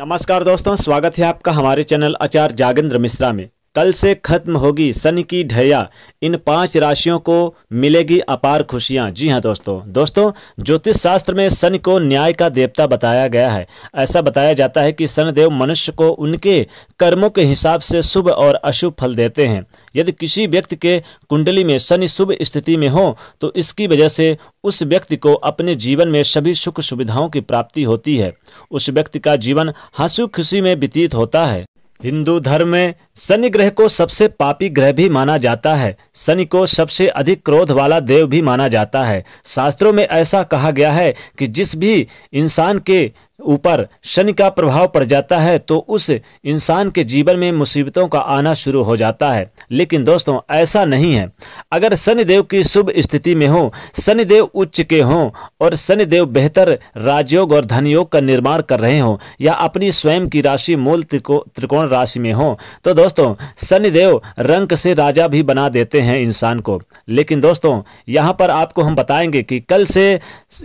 नमस्कार दोस्तों स्वागत है आपका हमारे चैनल आचार जागेंद्र मिश्रा में कल से खत्म होगी सन की ढैया इन पांच राशियों को मिलेगी अपार खुशियां जी हां दोस्तों दोस्तों ज्योतिष शास्त्र में सन को न्याय का देवता बताया गया है ऐसा बताया जाता है कि सनदेव मनुष्य को उनके कर्मों के हिसाब से शुभ और अशुभ फल देते हैं यदि किसी व्यक्ति के कुंडली में शनि शुभ स्थिति में हो तो इसकी वजह से उस व्यक्ति को अपने जीवन में सभी सुख सुविधाओं की प्राप्ति होती है उस व्यक्ति का जीवन हंसू खुशी में व्यतीत होता है हिंदू धर्म में शनि ग्रह को सबसे पापी ग्रह भी माना जाता है शनि को सबसे अधिक क्रोध वाला देव भी माना जाता है शास्त्रों में ऐसा कहा गया है कि जिस भी इंसान के ऊपर शनि का प्रभाव पड़ जाता है तो उस इंसान के जीवन में मुसीबतों का आना शुरू हो जाता है लेकिन दोस्तों ऐसा नहीं है अगर शनिदेव की शुभ स्थिति में हो शनिदेव उच्च के हों और शनिदेव बेहतर राजयोग और धनयोग का निर्माण कर रहे हों या अपनी स्वयं की राशि मूल त्रिकोण राशि में हो तो दोस्तों दोस्तों शनिदेव रंग से राजा भी बना देते हैं इंसान को लेकिन दोस्तों यहाँ पर आपको हम बताएंगे कि कल से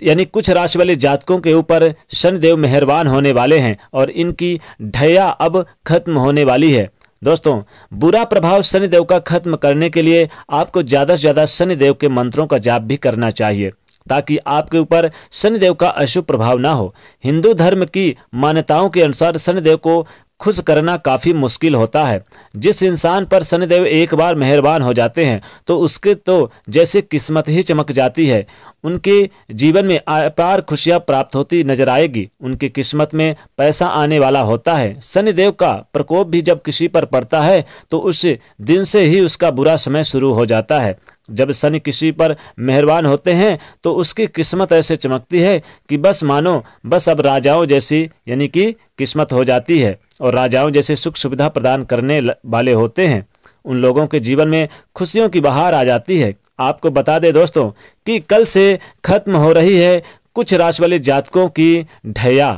यानी कुछ राशि वाले जातकों के ऊपर शनिदेव मेहरबान होने वाले हैं और इनकी ढया अब खत्म होने वाली है दोस्तों बुरा प्रभाव शनिदेव का खत्म करने के लिए आपको ज़्यादा से ज़्यादा शनिदेव के मंत्रों का जाप भी करना चाहिए ताकि आपके ऊपर शनिदेव का अशुभ प्रभाव ना हो हिंदू धर्म की मान्यताओं के अनुसार शनिदेव को खुश करना काफ़ी मुश्किल होता है जिस इंसान पर शनिदेव एक बार मेहरबान हो जाते हैं तो उसके तो जैसे किस्मत ही चमक जाती है उनके जीवन में अपार खुशियां प्राप्त होती नजर आएगी उनकी किस्मत में पैसा आने वाला होता है शनिदेव का प्रकोप भी जब किसी पर पड़ता है तो उस दिन से ही उसका बुरा समय शुरू हो जाता है जब शनि किसी पर मेहरबान होते हैं तो उसकी किस्मत ऐसे चमकती है कि बस मानो बस अब राजाओं जैसी यानी कि किस्मत हो जाती है और राजाओं जैसे सुख सुविधा प्रदान करने वाले होते हैं उन लोगों के जीवन में खुशियों की बहार आ जाती है आपको बता दें दोस्तों कि कल से खत्म हो रही है कुछ राशि वाले जातकों की ढया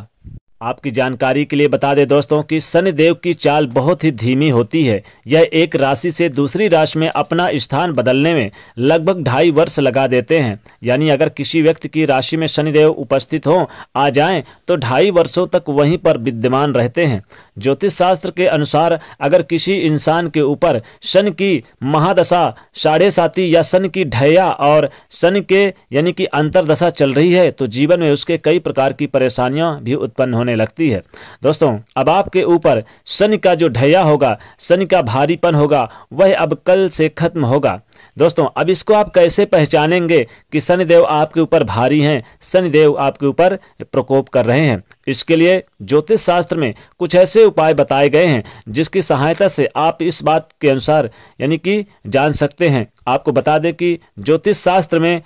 आपकी जानकारी के लिए बता दें दोस्तों कि देव की चाल बहुत ही धीमी होती है यह एक राशि से दूसरी राशि में अपना स्थान बदलने में लगभग ढाई वर्ष लगा देते हैं यानी अगर किसी व्यक्ति की राशि में शनिदेव उपस्थित हों आ जाएं तो ढाई वर्षों तक वहीं पर विद्यमान रहते हैं ज्योतिष शास्त्र के अनुसार अगर किसी इंसान के ऊपर शन की महादशा साढ़े साथी या सन की ढैया और शन के यानी कि अंतरदशा चल रही है तो जीवन में उसके कई प्रकार की परेशानियां भी उत्पन्न होने लगती है दोस्तों अब आपके ऊपर शन का जो ढैया होगा शनि का भारीपन होगा वह अब कल से खत्म होगा दोस्तों अब इसको आप कैसे पहचानेंगे कि शनिदेव आपके ऊपर भारी हैं शनिदेव आपके ऊपर प्रकोप कर रहे हैं इसके लिए ज्योतिष शास्त्र में कुछ ऐसे उपाय बताए गए हैं जिसकी सहायता से आप इस बात के अनुसार यानी कि जान सकते हैं आपको बता दें कि ज्योतिष शास्त्र में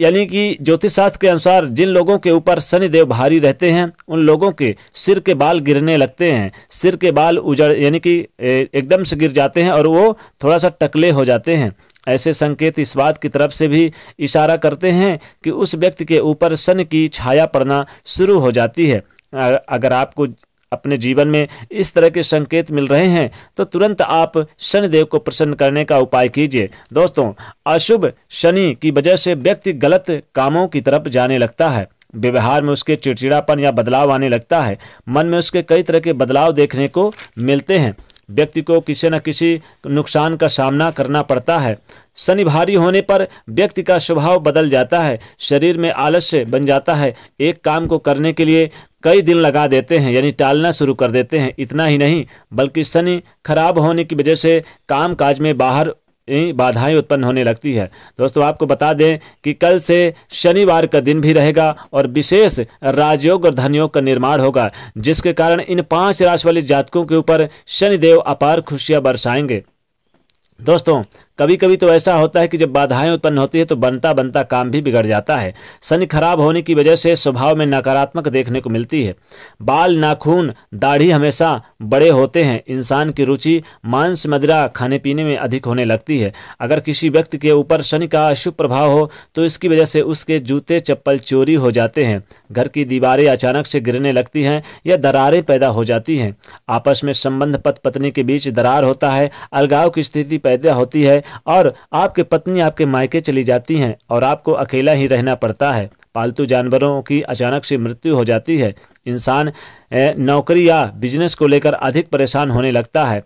यानी कि ज्योतिष शास्त्र के अनुसार जिन लोगों के ऊपर शनि देव भारी रहते हैं उन लोगों के सिर के बाल गिरने लगते हैं सिर के बाल उजड़ यानी कि एकदम से गिर जाते हैं और वो थोड़ा सा टकले हो जाते हैं ऐसे संकेत इस बात की तरफ से भी इशारा करते हैं कि उस व्यक्ति के ऊपर शनि की छाया पड़ना शुरू हो जाती है अगर आपको अपने जीवन में इस तरह के संकेत मिल रहे हैं तो तुरंत आप शनिदेव को प्रसन्न करने का उपाय कीजिए दोस्तों अशुभ शनि की वजह से व्यक्ति गलत कामों की तरफ जाने लगता है व्यवहार में उसके चिड़चिड़ापन या बदलाव आने लगता है मन में उसके कई तरह के बदलाव देखने को मिलते हैं व्यक्ति को किसी न किसी नुकसान का सामना करना पड़ता है शनि भारी होने पर व्यक्ति का स्वभाव बदल जाता है शरीर में आलस्य बन जाता है एक काम को करने के लिए कई दिन लगा देते हैं यानी टालना शुरू कर देते हैं इतना ही नहीं बल्कि शनि खराब होने की वजह से काम काज में बाहर बाधाएं उत्पन्न होने लगती है दोस्तों आपको बता दें कि कल से शनिवार का दिन भी रहेगा और विशेष राजयोग और धनयोग का निर्माण होगा जिसके कारण इन पांच राशि वाले जातकों के ऊपर शनिदेव अपार खुशियां बरसाएंगे दोस्तों कभी कभी तो ऐसा होता है कि जब बाधाएं उत्पन्न होती है तो बनता बनता काम भी बिगड़ जाता है शनि खराब होने की वजह से स्वभाव में नकारात्मक देखने को मिलती है बाल नाखून दाढ़ी हमेशा बड़े होते हैं इंसान की रुचि मांस मदिरा खाने पीने में अधिक होने लगती है अगर किसी व्यक्ति के ऊपर शनि का अशुभ प्रभाव हो तो इसकी वजह से उसके जूते चप्पल चोरी हो जाते हैं घर की दीवारें अचानक से गिरने लगती हैं या दरारें पैदा हो जाती हैं आपस में संबंध पत पत्नी के बीच दरार होता है अलगाव की स्थिति पैदा होती है और आपकी पत्नी आपके मायके चली जाती हैं और आपको अकेला ही रहना पड़ता है पालतू जानवरों की अचानक से मृत्यु हो जाती है इंसान नौकरी या बिजनेस को लेकर अधिक परेशान होने लगता है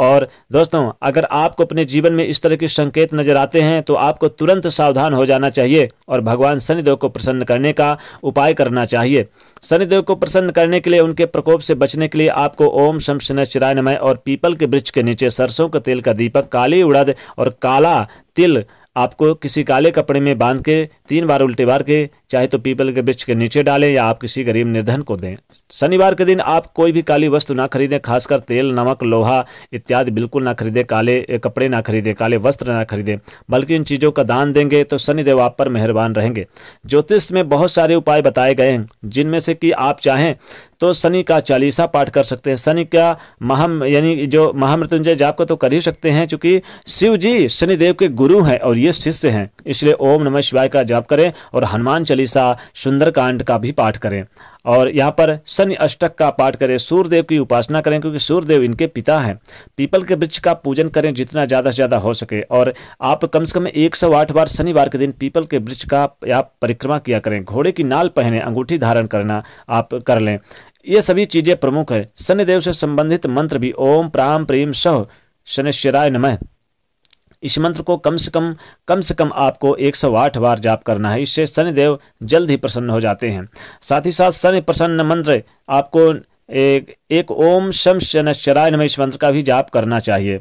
और दोस्तों अगर आपको अपने जीवन में इस तरह के संकेत नजर आते हैं तो आपको तुरंत सावधान हो जाना चाहिए और भगवान शनिदेव को प्रसन्न करने का उपाय करना चाहिए शनिदेव को प्रसन्न करने के लिए उनके प्रकोप से बचने के लिए आपको ओम शम शनय और पीपल के वृक्ष के नीचे सरसों के तेल का दीपक काली उड़द और काला तिल आपको किसी काले कपड़े में बांध के तीन बार उल्टे बार के चाहे तो पीपल के वृक्ष के नीचे डालें या आप किसी गरीब निर्धन को दें शनिवार के दिन आप कोई भी काली वस्तु ना खरीदें खासकर तेल नमक लोहा इत्यादि बिल्कुल ना खरीदें काले कपड़े ना खरीदें काले वस्त्र ना खरीदें बल्कि इन चीज़ों का दान देंगे तो शनिदेव आप पर मेहरबान रहेंगे ज्योतिष में बहुत सारे उपाय बताए गए हैं जिनमें से कि आप चाहें तो शनि का चालीसा पाठ कर सकते हैं शनि का महाम यानी जो महामृत्युंजय जाप का तो कर ही सकते हैं चूंकि शिव जी शनिदेव के गुरु हैं और ये शिष्य हैं इसलिए ओम नमः शिवाय का जाप करें और हनुमान चालीसा सुंदरकांड का भी पाठ करें और यहाँ पर शनि अष्टक का पाठ करें सूर्यदेव की उपासना करें क्योंकि सूर्यदेव इनके पिता हैं पीपल के वृक्ष का पूजन करें जितना ज़्यादा से ज़्यादा हो सके और आप कम से कम एक सौ आठ बार शनिवार के दिन पीपल के वृक्ष का आप परिक्रमा किया करें घोड़े की नाल पहने अंगूठी धारण करना आप कर लें ये सभी चीजें प्रमुख है शनिदेव से संबंधित मंत्र भी ओम प्राम प्रेम सह शनिश्चराय नमः इस मंत्र को कम से कम कम से कम आपको 108 बार जाप करना है इससे शनिदेव जल्द ही प्रसन्न हो जाते हैं साथ ही साथ शनि प्रसन्न मंत्र आपको एक, एक ओम शम शनश्चराय नम इस मंत्र का भी जाप करना चाहिए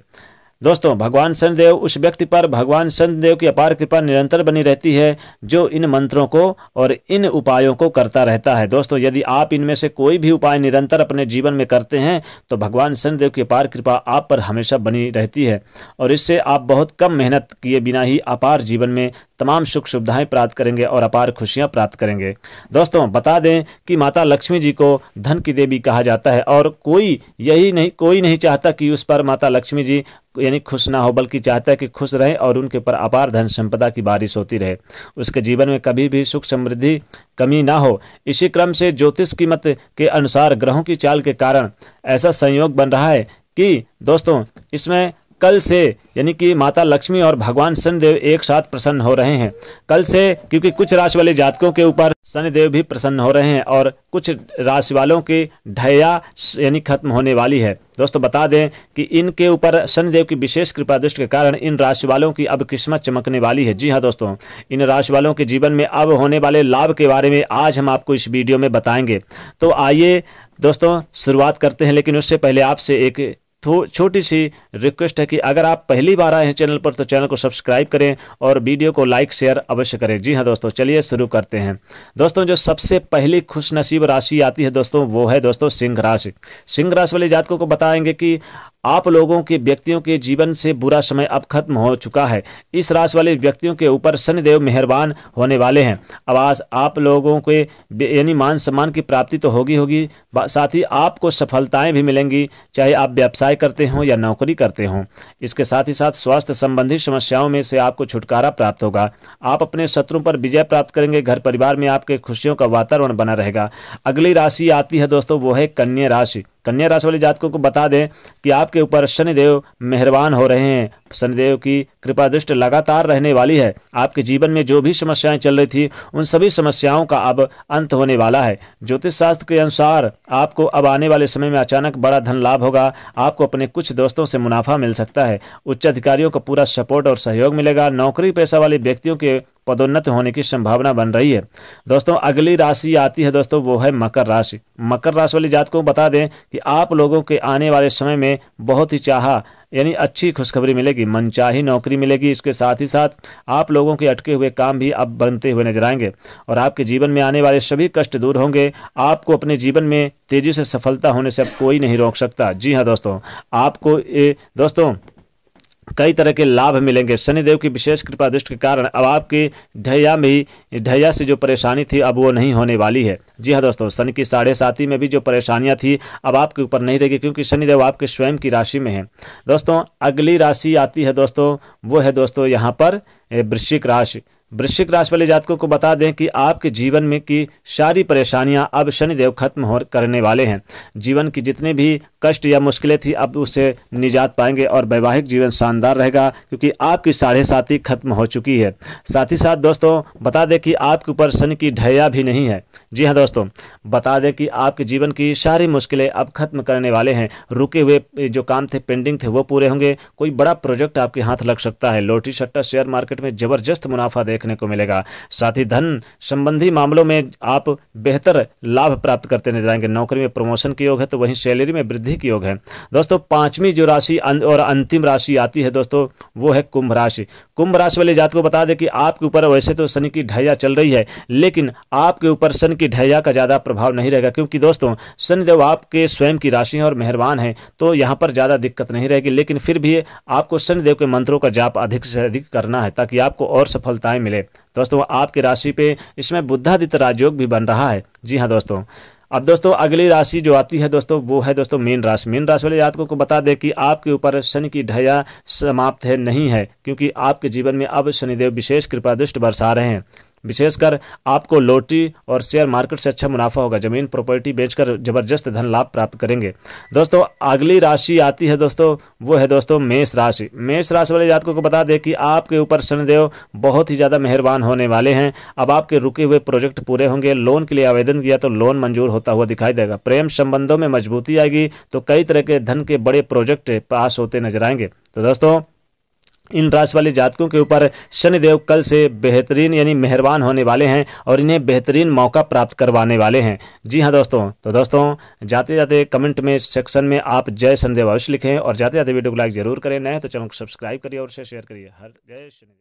दोस्तों भगवान शनिदेव उस व्यक्ति पर भगवान शनिदेव की अपार कृपा निरंतर बनी रहती है जो इन मंत्रों को और इन उपायों को करता रहता है दोस्तों यदि आप इनमें से कोई भी उपाय निरंतर अपने जीवन में करते हैं तो भगवान शनिदेव की अपार कृपा आप पर हमेशा बनी रहती है और इससे आप बहुत कम मेहनत किए बिना ही अपार जीवन में तमाम सुख सुविधाएं प्राप्त करेंगे और अपार खुशियां प्राप्त करेंगे दोस्तों बता दें कि माता लक्ष्मी जी को धन की देवी कहा जाता है और कोई यही नहीं कोई नहीं चाहता कि उस पर माता लक्ष्मी जी यानी खुश ना हो बल्कि चाहता है कि खुश रहें और उनके पर अपार धन संपदा की बारिश होती रहे उसके जीवन में कभी भी सुख समृद्धि कमी ना हो इसी क्रम से ज्योतिष कीमत के अनुसार ग्रहों की चाल के कारण ऐसा संयोग बन रहा है कि दोस्तों इसमें कल से यानी कि माता लक्ष्मी और भगवान शनिदेव एक साथ प्रसन्न हो रहे हैं कल से क्योंकि कुछ राशि वाले जातकों के ऊपर शनिदेव भी प्रसन्न हो रहे हैं और कुछ राशि वालों की ढया यानी खत्म होने वाली है दोस्तों बता दें कि इनके ऊपर शनिदेव की विशेष कृपा दृष्टि के कारण इन राशि वालों की अब किस्मत चमकने वाली है जी हाँ दोस्तों इन राशि वालों के जीवन में अब होने वाले लाभ के बारे में आज हम आपको इस वीडियो में बताएंगे तो आइए दोस्तों शुरुआत करते हैं लेकिन उससे पहले आपसे एक छोटी सी रिक्वेस्ट है कि अगर आप पहली बार आए हैं चैनल पर तो चैनल को सब्सक्राइब करें और वीडियो को लाइक शेयर अवश्य करें जी हाँ दोस्तों चलिए शुरू करते हैं दोस्तों जो सबसे पहली खुशनसीब राशि आती है दोस्तों वो है दोस्तों सिंह राशि सिंह राशि वाले जातकों को बताएंगे कि आप लोगों के व्यक्तियों के जीवन से बुरा समय अब खत्म हो चुका है इस राशि वाले व्यक्तियों के ऊपर शनिदेव मेहरबान होने वाले हैं अब आज आप लोगों के यानी मान सम्मान की प्राप्ति तो होगी होगी साथ ही आपको सफलताएं भी मिलेंगी चाहे आप व्यवसाय व्यवसाय करते हों या नौकरी करते हों इसके साथ ही साथ स्वास्थ्य संबंधी समस्याओं में से आपको छुटकारा प्राप्त होगा आप अपने शत्रु पर विजय प्राप्त करेंगे घर परिवार में आपके खुशियों का वातावरण बना रहेगा अगली राशि आती है दोस्तों वो है कन्या राशि कन्या राशि वाले जातकों को बता दें कि आपके ऊपर शनिदेव मेहरबान हो रहे हैं शनिदेव की कृपा दृष्टि लगातार रहने वाली है आपके जीवन में जो भी समस्याएं चल रही थी उन सभी समस्याओं का अब अंत होने वाला है ज्योतिष शास्त्र के अनुसार आपको अब आने वाले समय में अचानक बड़ा धन लाभ होगा आपको अपने कुछ दोस्तों से मुनाफा मिल सकता है उच्च अधिकारियों का पूरा सपोर्ट और सहयोग मिलेगा नौकरी पैसा वाले व्यक्तियों के पदोन्नत होने की संभावना बन रही है दोस्तों अगली राशि आती है दोस्तों वो है मकर राशि मकर राशि वाली जातकों को बता दें कि आप लोगों के आने वाले समय में बहुत ही चाहा यानी अच्छी खुशखबरी मिलेगी मनचाही नौकरी मिलेगी इसके साथ ही साथ आप लोगों के अटके हुए काम भी अब बनते हुए नजर आएंगे और आपके जीवन में आने वाले सभी कष्ट दूर होंगे आपको अपने जीवन में तेजी से सफलता होने से अब कोई नहीं रोक सकता जी हाँ दोस्तों आपको ए, दोस्तों कई तरह के लाभ मिलेंगे शनिदेव की विशेष कृपा दृष्टि के कारण अब आपकी ढैया में ही ढैया से जो परेशानी थी अब वो नहीं होने वाली है जी हाँ दोस्तों शनि की साढ़े साथी में भी जो परेशानियां थी अब आपके ऊपर नहीं रहेगी क्योंकि शनिदेव आपके स्वयं की राशि में है दोस्तों अगली राशि आती है दोस्तों वो है दोस्तों यहाँ पर वृश्चिक राशि वृश्चिक राशि वाले जातकों को बता दें कि आपके जीवन में की सारी परेशानियां अब शनिदेव खत्म हो करने वाले हैं जीवन की जितने भी कष्ट या मुश्किलें थी अब उससे निजात पाएंगे और वैवाहिक जीवन शानदार रहेगा क्योंकि आपकी साढ़े साथी खत्म हो चुकी है साथ ही साथ दोस्तों बता दें कि आपके ऊपर शनि की ढैया भी नहीं है जी हाँ दोस्तों बता दें कि आपके जीवन की सारी मुश्किलें अब खत्म करने वाले हैं रुके हुए जो काम थे पेंडिंग थे वो पूरे होंगे कोई बड़ा प्रोजेक्ट आपके हाथ लग सकता है लोटरी सट्टा शेयर मार्केट में जबरदस्त मुनाफा दे देखने को मिलेगा साथ ही धन संबंधी मामलों में आप बेहतर लाभ प्राप्त करते नजर आएंगे नौकरी में प्रमोशन के योग है तो वहीं सैलरी में वृद्धि के योग है दोस्तों पांचवी जो राशि अं- और अंतिम राशि आती है दोस्तों वो है कुंभ राशि कुंभ राशि वाले जात को बता दें कि आपके ऊपर वैसे तो शनि की ढैया चल रही है लेकिन आपके ऊपर शनि की ढैया का ज़्यादा प्रभाव नहीं रहेगा क्योंकि दोस्तों शनिदेव आपके स्वयं की राशि है और मेहरबान है तो यहाँ पर ज़्यादा दिक्कत नहीं रहेगी लेकिन फिर भी आपको शनिदेव के मंत्रों का जाप अधिक से अधिक करना है ताकि आपको और सफलताएं मिले दोस्तों आपकी राशि पे इसमें बुद्धादित्य राजयोग भी बन रहा है जी हाँ दोस्तों अब दोस्तों अगली राशि जो आती है दोस्तों वो है दोस्तों मीन राशि मीन राशि वाले जातकों को बता दें कि आपके ऊपर शनि की ढया समाप्त है नहीं है क्योंकि आपके जीवन में अब शनिदेव विशेष कृपा दृष्ट बरसा रहे हैं विशेषकर आपको लोटरी और शेयर मार्केट से अच्छा मुनाफा होगा जमीन प्रॉपर्टी बेचकर जबरदस्त धन लाभ प्राप्त करेंगे दोस्तों अगली राशि आती है दोस्तों वो है दोस्तों मेष राशि मेष राशि वाले जातकों को बता दें कि आपके ऊपर शनिदेव बहुत ही ज़्यादा मेहरबान होने वाले हैं अब आपके रुके हुए प्रोजेक्ट पूरे होंगे लोन के लिए आवेदन किया तो लोन मंजूर होता हुआ दिखाई देगा प्रेम संबंधों में मजबूती आएगी तो कई तरह के धन के बड़े प्रोजेक्ट पास होते नजर आएंगे तो दोस्तों इन राशि वाले जातकों के ऊपर शनिदेव कल से बेहतरीन यानी मेहरबान होने वाले हैं और इन्हें बेहतरीन मौका प्राप्त करवाने वाले हैं जी हाँ दोस्तों तो दोस्तों जाते जाते कमेंट में सेक्शन में आप जय शनिदेव अवश्य लिखें और जाते जाते वीडियो को लाइक जरूर करें नए तो चैनल को सब्सक्राइब करिए और शेयर करिए हर जय शनिदेव